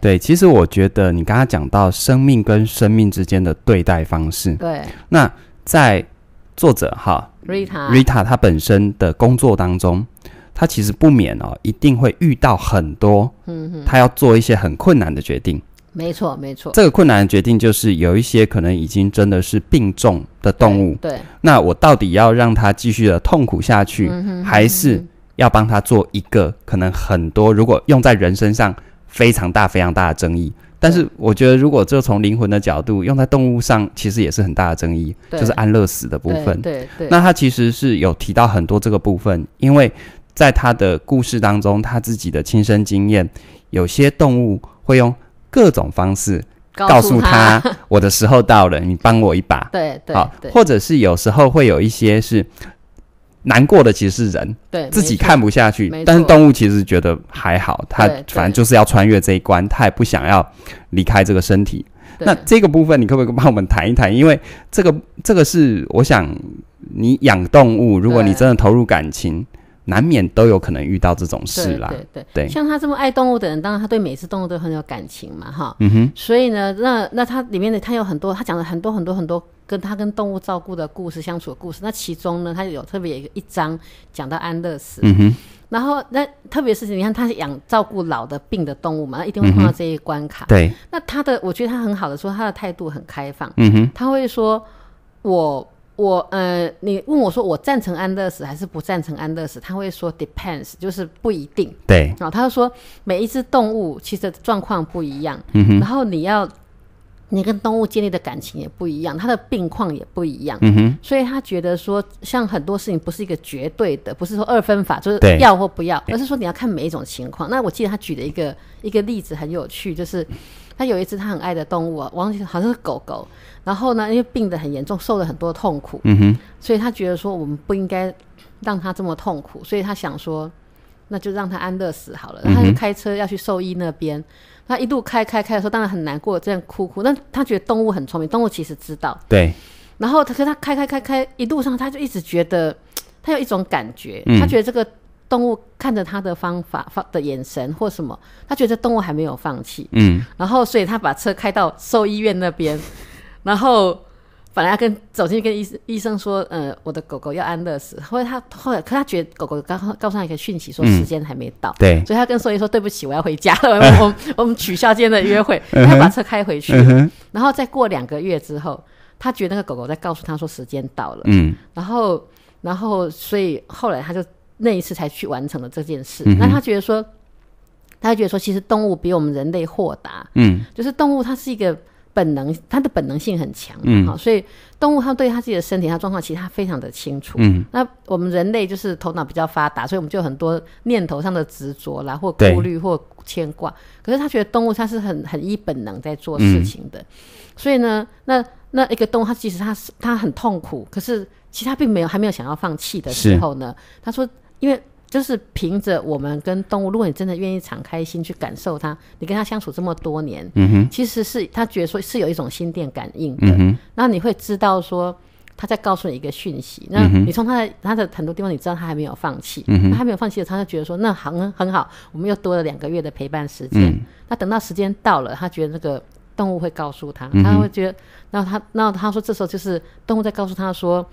对，其实我觉得你刚刚讲到生命跟生命之间的对待方式，对。那在作者哈 Rita Rita 他本身的工作当中，他其实不免哦，一定会遇到很多，嗯哼，他要做一些很困难的决定。没错，没错。这个困难的决定就是有一些可能已经真的是病重的动物，对。那我到底要让它继续的痛苦下去，还是要帮他做一个可能很多？如果用在人身上。非常大非常大的争议，但是我觉得如果就从灵魂的角度用在动物上，其实也是很大的争议，就是安乐死的部分。对对，那他其实是有提到很多这个部分，因为在他的故事当中，他自己的亲身经验，有些动物会用各种方式告诉他 我的时候到了，你帮我一把。对对，好，或者是有时候会有一些是。难过的其实是人，对，自己看不下去。但是动物其实觉得还好，它反正就是要穿越这一关，它也不想要离开这个身体。那这个部分你可不可以帮我们谈一谈？因为这个这个是我想，你养动物，如果你真的投入感情。难免都有可能遇到这种事啦。对对对，像他这么爱动物的人，当然他对每只动物都很有感情嘛，哈。嗯哼。所以呢，那那他里面的他有很多，他讲了很多很多很多跟他跟动物照顾的故事、相处的故事。那其中呢，他有特别一个一章讲到安乐死。嗯哼。然后那特别是你看，他养照顾老的病的动物嘛，一定会碰到这一关卡。对。那他的，我觉得他很好的说，他的态度很开放。嗯哼。他会说，我。我呃，你问我说我赞成安乐死还是不赞成安乐死，他会说 depends，就是不一定。对，然后他就说每一只动物其实状况不一样，然后你要。你跟动物建立的感情也不一样，它的病况也不一样，嗯哼，所以他觉得说，像很多事情不是一个绝对的，不是说二分法，就是要或不要，而是说你要看每一种情况。那我记得他举的一个一个例子很有趣，就是他有一只他很爱的动物啊，王好像是狗狗，然后呢因为病得很严重，受了很多痛苦，嗯哼，所以他觉得说我们不应该让他这么痛苦，所以他想说那就让他安乐死好了，他就开车要去兽医那边。他一路开开开的时候，当然很难过，这样哭哭。但他觉得动物很聪明，动物其实知道。对。然后他，他开开开开，一路上他就一直觉得，他有一种感觉，他觉得这个动物看着他的方法、放的眼神或什么，他觉得动物还没有放弃。嗯。然后，所以他把车开到兽医院那边，然后。本来要跟走进去跟医医生说，呃，我的狗狗要安乐死，后来他后来，可他觉得狗狗刚刚告上一个讯息说时间还没到，对，所以他跟兽医说对不起，我要回家，我我们取消今天的约会，他把车开回去，然后再过两个月之后，他觉得那个狗狗在告诉他说时间到了，嗯，然后然后所以后来他就那一次才去完成了这件事，那他觉得说，他觉得说其实动物比我们人类豁达，嗯，就是动物它是一个。本能，它的本能性很强，嗯，哈，所以动物它对它自己的身体、它状况，其实它非常的清楚。嗯，那我们人类就是头脑比较发达，所以我们就有很多念头上的执着啦，或顾虑或牵挂。可是他觉得动物它是很很依本能在做事情的，所以呢，那那一个动物，它其实它是它很痛苦，可是其实它并没有还没有想要放弃的时候呢，他说，因为。就是凭着我们跟动物，如果你真的愿意敞开心去感受它，你跟它相处这么多年，嗯哼，其实是他觉得说，是有一种心电感应的，然那你会知道说，他在告诉你一个讯息，那你从他的他的很多地方，你知道他还没有放弃，嗯哼，他没有放弃的，他就觉得说，那很很好，我们又多了两个月的陪伴时间，那等到时间到了，他觉得那个动物会告诉他，他会觉得，那他那他说这时候就是动物在告诉他说。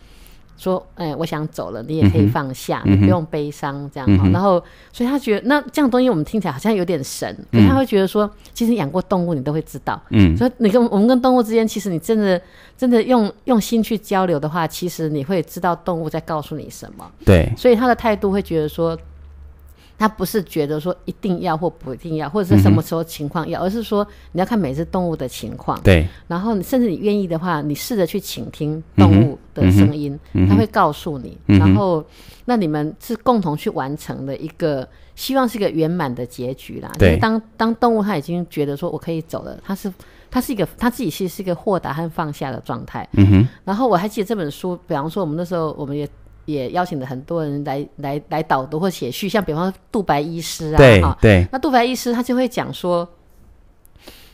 说，哎，我想走了，你也可以放下，你不用悲伤，这样然后，所以他觉得那这样东西我们听起来好像有点神，他会觉得说，其实养过动物你都会知道，嗯，所以你跟我们跟动物之间，其实你真的真的用用心去交流的话，其实你会知道动物在告诉你什么。对，所以他的态度会觉得说。他不是觉得说一定要或不一定要，或者是什么时候情况要，而是说你要看每只动物的情况。对。然后，甚至你愿意的话，你试着去倾听动物的声音，它会告诉你。然后，那你们是共同去完成的一个，希望是一个圆满的结局啦。对。当当动物它已经觉得说我可以走了，它是它是一个它自己其实是一个豁达和放下的状态。嗯哼。然后我还记得这本书，比方说我们那时候我们也。也邀请了很多人来来来导读或写序，像比方说杜白医师啊，对，那杜白医师他就会讲说，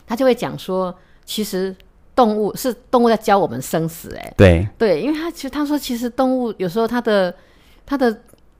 他就会讲说，其实动物是动物在教我们生死，哎，对对，因为他其实他说其实动物有时候它的它的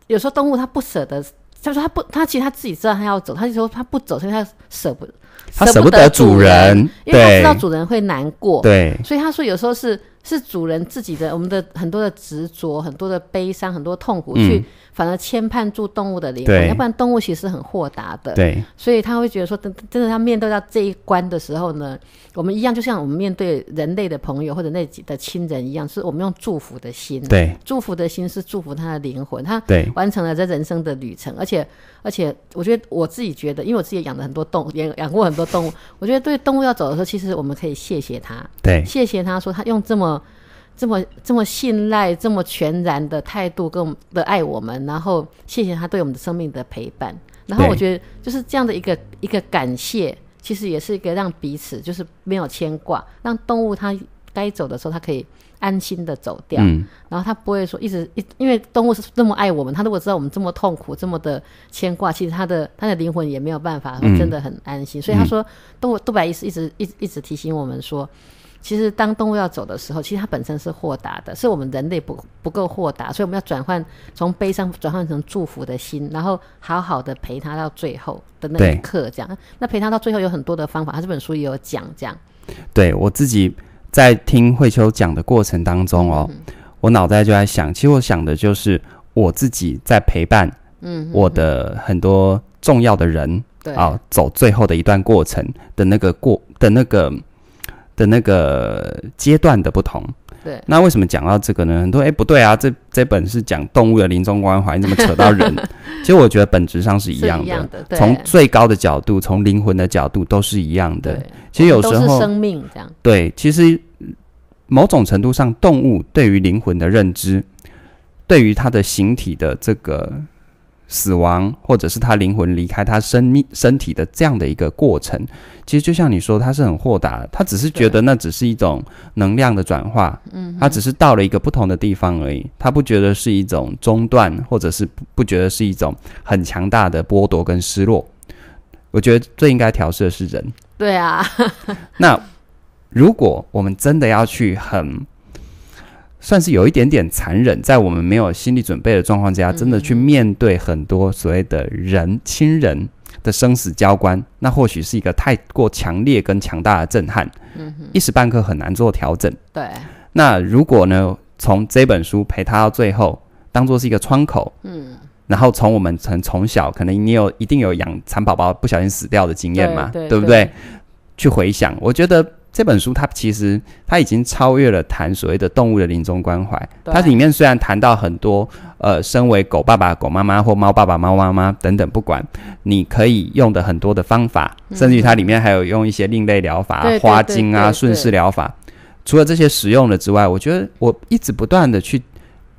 有时候动物它不舍得，他说他不他其实他自己知道他要走，他就说他不走，所以他舍不他舍不得主人，因为知道主人会难过，对，所以他说有时候是。是主人自己的，我们的很多的执着，很多的悲伤，很多痛苦，去反而牵绊住动物的灵魂。要不然动物其实很豁达的。对，所以他会觉得说，真的，他面对到这一关的时候呢，我们一样，就像我们面对人类的朋友或者那几的亲人一样，是我们用祝福的心。对，祝福的心是祝福他的灵魂，他完成了这人生的旅程，而且。而且，我觉得我自己觉得，因为我自己养了很多动物，养养过很多动物，我觉得对动物要走的时候，其实我们可以谢谢它，对，谢谢他说他用这么、这么、这么信赖、这么全然的态度跟我们的爱我们，然后谢谢他对我们的生命的陪伴，然后我觉得就是这样的一个一个感谢，其实也是一个让彼此就是没有牵挂，让动物它该走的时候，他可以安心的走掉，然后他不会说一直一，因为动物是那么爱我们，他如果知道我们这么痛苦，这么的牵挂，其实他的他的灵魂也没有办法，真的很安心。所以他说，动物杜白医师一直一一直提醒我们说，其实当动物要走的时候，其实它本身是豁达的，是我们人类不不够豁达，所以我们要转换，从悲伤转换成祝福的心，然后好好的陪他到最后的那一刻，这样。那陪他到最后有很多的方法，他这本书也有讲这样。对我自己。在听慧秋讲的过程当中哦，我脑袋就在想，其实我想的就是我自己在陪伴，嗯，我的很多重要的人，对啊，走最后的一段过程的那个过的那个的那个阶段的不同。对，那为什么讲到这个呢？很多哎，不对啊，这这本是讲动物的临终关怀，你怎么扯到人？其实我觉得本质上是一样的，从最高的角度，从灵魂的角度都是一样的。其实有时候生命这样，对，其实某种程度上，动物对于灵魂的认知，对于它的形体的这个。死亡，或者是他灵魂离开他生命身体的这样的一个过程，其实就像你说，他是很豁达，他只是觉得那只是一种能量的转化，嗯，他只是到了一个不同的地方而已，他不觉得是一种中断，或者是不觉得是一种很强大的剥夺跟失落。我觉得最应该调试的是人。对啊，那如果我们真的要去很。算是有一点点残忍，在我们没有心理准备的状况下，真的去面对很多所谓的人亲人的生死交关，那或许是一个太过强烈跟强大的震撼，一时半刻很难做调整。对，那如果呢，从这本书陪他到最后，当做是一个窗口，嗯，然后从我们从从小，可能你有一定有养蚕宝宝不小心死掉的经验嘛，对不对？去回想，我觉得。这本书它其实它已经超越了谈所谓的动物的临终关怀，它里面虽然谈到很多，呃，身为狗爸爸、狗妈妈或猫爸爸、猫妈妈等等，不管你可以用的很多的方法，甚至于它里面还有用一些另类疗法，花精啊、顺势疗法。除了这些实用的之外，我觉得我一直不断的去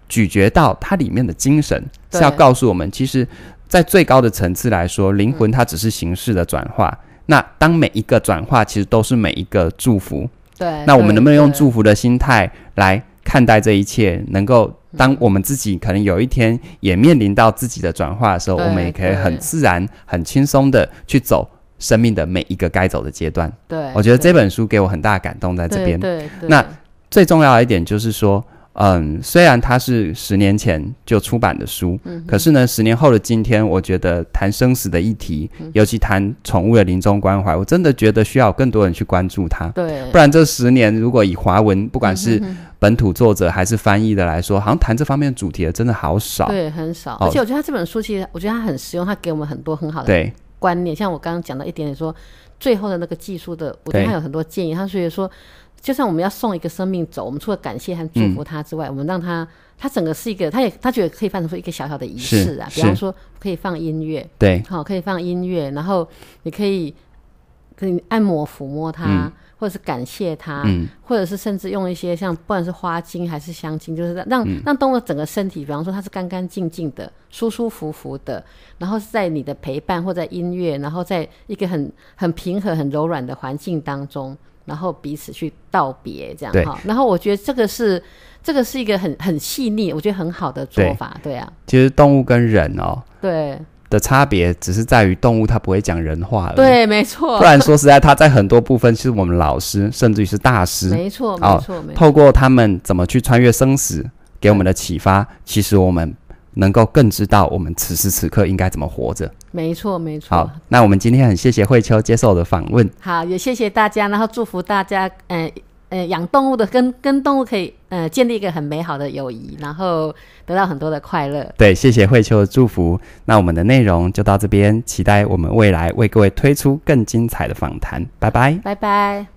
咀嚼到它里面的精神，是要告诉我们，其实，在最高的层次来说，灵魂它只是形式的转化。那当每一个转化，其实都是每一个祝福。对，那我们能不能用祝福的心态来看待这一切？能够，当我们自己可能有一天也面临到自己的转化的时候，我们也可以很自然、很轻松的去走生命的每一个该走的阶段。对，我觉得这本书给我很大的感动，在这边。对，那最重要一点就是说。嗯，虽然他是十年前就出版的书，嗯，可是呢，十年后的今天，我觉得谈生死的议题，尤其谈宠物的临终关怀，我真的觉得需要更多人去关注它。对，不然这十年，如果以华文，不管是本土作者还是翻译的来说，好像谈这方面主题的真的好少。对，很少。而且我觉得他这本书，其实我觉得他很实用，他给我们很多很好的对观念，像我刚刚讲到一点点说。最后的那个技术的，我对他有很多建议。他所以说，就算我们要送一个生命走，我们除了感谢和祝福他之外，我们让他，他整个是一个，他也他觉得可以翻译成一个小小的仪式啊。比方说，可以放音乐，对，好，可以放音乐，然后你可以可以按摩抚摸他。或者是感谢它，或者是甚至用一些像不管是花精还是香精，就是让让动物整个身体，比方说它是干干净净的、舒舒服服的，然后是在你的陪伴或在音乐，然后在一个很很平和、很柔软的环境当中，然后彼此去道别这样。哈。然后我觉得这个是这个是一个很很细腻，我觉得很好的做法。对啊，其实动物跟人哦，对。的差别只是在于动物它不会讲人话，对，没错。不然说实在，它在很多部分，是我们老师甚至于是大师，没错，没错。透过他们怎么去穿越生死给我们的启发，其实我们能够更知道我们此时此刻应该怎么活着。没错，没错。好，那我们今天很谢谢慧秋接受我的访问，好，也谢谢大家，然后祝福大家，嗯。呃，养动物的跟跟动物可以呃建立一个很美好的友谊，然后得到很多的快乐。对，谢谢慧秋的祝福。那我们的内容就到这边，期待我们未来为各位推出更精彩的访谈。拜拜，拜拜。